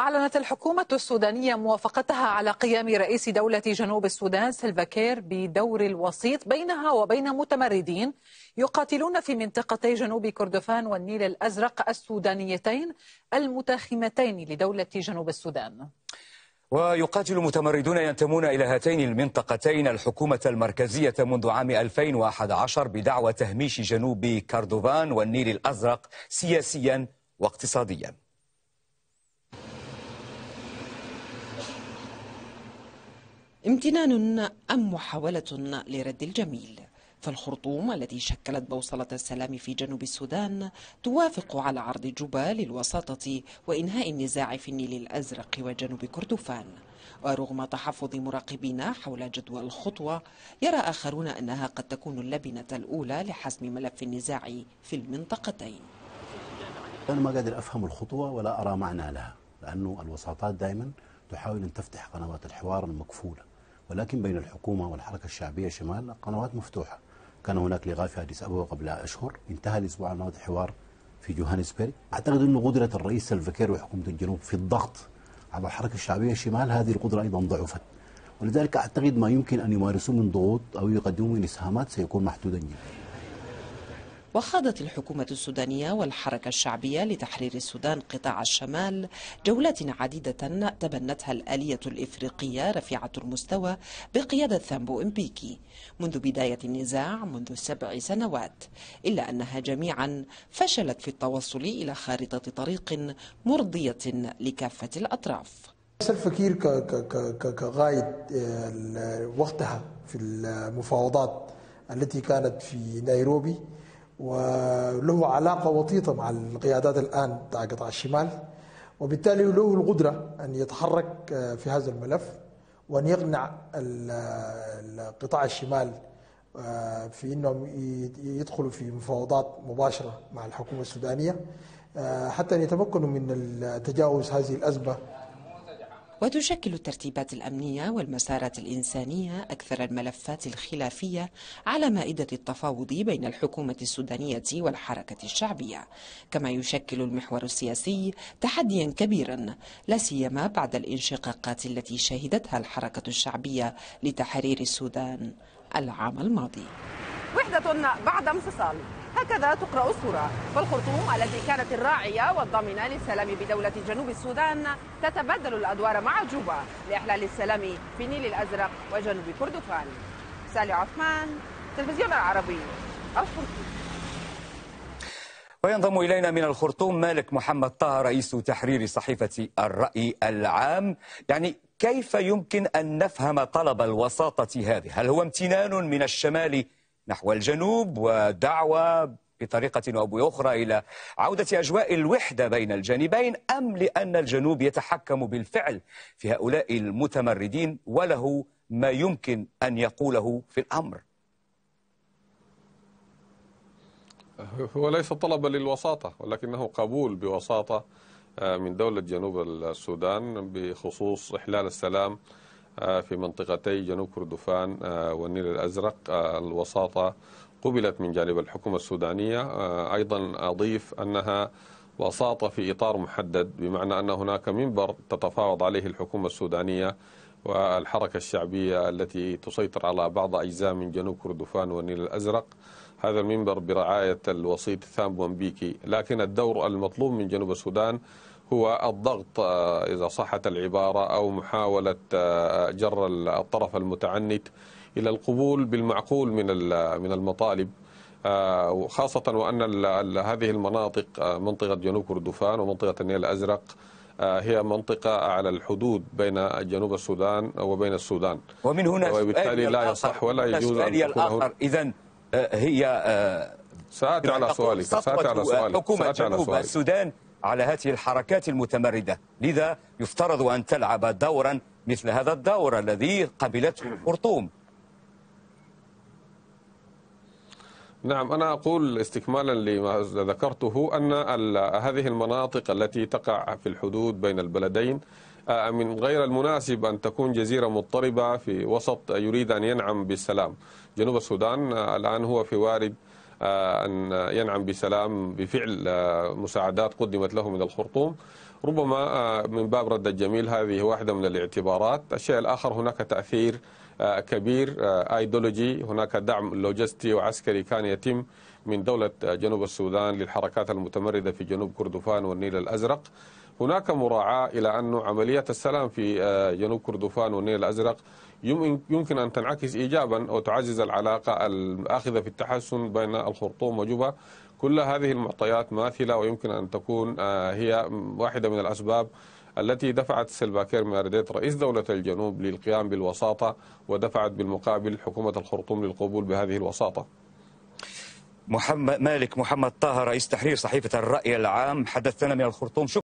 أعلنت الحكومة السودانية موافقتها على قيام رئيس دولة جنوب السودان سلفاكير كير بدور الوسيط بينها وبين متمردين يقاتلون في منطقتي جنوب كردفان والنيل الأزرق السودانيتين المتاخمتين لدولة جنوب السودان ويقاتل متمردون ينتمون إلى هاتين المنطقتين الحكومة المركزية منذ عام 2011 بدعوى تهميش جنوب كردفان والنيل الأزرق سياسيا واقتصاديا امتنان أم محاولة لرد الجميل فالخرطوم التي شكلت بوصلة السلام في جنوب السودان توافق على عرض جوبا للوساطة وإنهاء النزاع في النيل الأزرق وجنوب كردفان ورغم تحفظ مراقبين حول جدوى الخطوة يرى آخرون أنها قد تكون اللبنة الأولى لحسم ملف النزاع في المنطقتين أنا ما قادر أفهم الخطوة ولا أرى معنى لها لأنه الوساطات دائما تحاول أن تفتح قنوات الحوار المكفولة ولكن بين الحكومة والحركة الشعبية شمال قنوات مفتوحة كان هناك لغاية في أديس أبابا قبل أشهر انتهى الأسبوع الماضي حوار في جوهانسبرغ أعتقد أنه قدرة الرئيس الفكير وحكومة الجنوب في الضغط على الحركة الشعبية الشمال هذه القدرة أيضا ضعفت ولذلك أعتقد ما يمكن أن يمارسوه من ضغوط أو يقدموا من إسهامات سيكون محدودا جدا وخاضت الحكومة السودانية والحركة الشعبية لتحرير السودان قطاع الشمال جولات عديدة تبنتها الآلية الإفريقية رفيعة المستوى بقيادة ثامبو إمبيكي منذ بداية النزاع منذ سبع سنوات إلا أنها جميعا فشلت في التوصل إلى خارطة طريق مرضية لكافة الأطراف الفكير كغاية آه، وقتها في المفاوضات التي كانت في نيروبي وله علاقة وطيدة مع القيادات الآن بتاع قطاع الشمال وبالتالي له القدرة أن يتحرك آه، في هذا الملف وأن يقنع آه، قطاع الشمال آه، في أنهم يدخلوا في مفاوضات مباشرة مع الحكومة السودانية حتى أن يتمكنوا من تجاوز هذه الأزمة وتشكل الترتيبات الأمنية والمسارات الإنسانية أكثر الملفات الخلافية على مائدة التفاوض بين الحكومة السودانية والحركة الشعبية كما يشكل المحور السياسي تحديا كبيرا لا سيما بعد الانشقاقات التي شهدتها الحركة الشعبية لتحرير السودان العام الماضي وحدة بعد انفصال هكذا تقرأ الصورة فالخرطوم التي كانت الراعية والضامنة للسلام بدولة جنوب السودان تتبادل الأدوار مع جوبا لإحلال السلام في النيل الأزرق وجنوب كردفان سالي عثمان تلفزيون العربي الخرطوم وينضم إلينا من الخرطوم مالك محمد طه رئيس تحرير صحيفة الرأي العام يعني كيف يمكن أن نفهم طلب الوساطة هذه هل هو امتنان من الشمال نحو الجنوب ودعوة بطريقة أو بأخرى إلى عودة أجواء الوحدة بين الجانبين أم لأن الجنوب يتحكم بالفعل في هؤلاء المتمردين وله ما يمكن أن يقوله في الأمر هو ليس طلبا للوساطة ولكنه قبول بوساطة آه، من دولة جنوب السودان بخصوص إحلال السلام آه، في منطقتي جنوب كردفان آه، والنيل الأزرق آه، الوساطة قبلت من جانب الحكومة السودانية أيضا أضيف أنها وساطة في إطار محدد بمعنى أن هناك منبر تتفاوض عليه الحكومة السودانية والحركة الشعبية التي تسيطر على بعض أجزاء من جنوب كردفان والنيل الأزرق هذا المنبر برعاية الوسيط ثامبون بيكي لكن الدور المطلوب من جنوب السودان هو الضغط آه، إذا صحت العبارة أو محاولة آه، جر الطرف المتعنت إلى القبول بالمعقول من من المطالب آه، وخاصه وأن هذه المناطق منطقة جنوب كردفان ومنطقة النيل الأزرق هي منطقة على الحدود بين جنوب السودان وبين السودان ومن هنا وبالتالي لا يصح ولا يجوز أن الآخر إذا هي سأتي على سؤالك سأتي على سؤالك حكومة جنوب السودان على هذه الحركات المتمردة لذا يفترض أن تلعب دورا مثل هذا الدور الذي قبلته الخرطوم نعم أنا أقول استكمالا لما ذكرته أن هذه المناطق التي تقع في الحدود بين البلدين آه، من غير المناسب أن تكون جزيرة مضطربة في وسط يريد أن ينعم بالسلام جنوب السودان آه، الآن هو في وارد آه، أن ينعم بسلام بفعل آه، مساعدات قدمت له من الخرطوم ربما آه، من باب رد الجميل هذه واحدة من الاعتبارات الشيء الآخر هناك تأثير كبير ايديولوجي هناك دعم لوجستي وعسكري كان يتم من دولة جنوب السودان للحركات المتمردة في جنوب كردفان والنيل الأزرق هناك مراعاة إلى أن عمليات السلام في آه، جنوب كردفان والنيل الأزرق يمكن أن تنعكس إيجابا وتعزز العلاقة الآخذة في التحسن بين الخرطوم وجوبا كل هذه المعطيات ماثلة ويمكن أن تكون آه، هي واحدة من الأسباب التي دفعت سلفاكير مارديت رئيس دولة الجنوب للقيام بالوساطة ودفعت بالمقابل حكومة الخرطوم للقبول بهذه الوساطة محمد مالك محمد طه رئيس تحرير صحيفة الرأي العام حدثنا من الخرطوم شكرا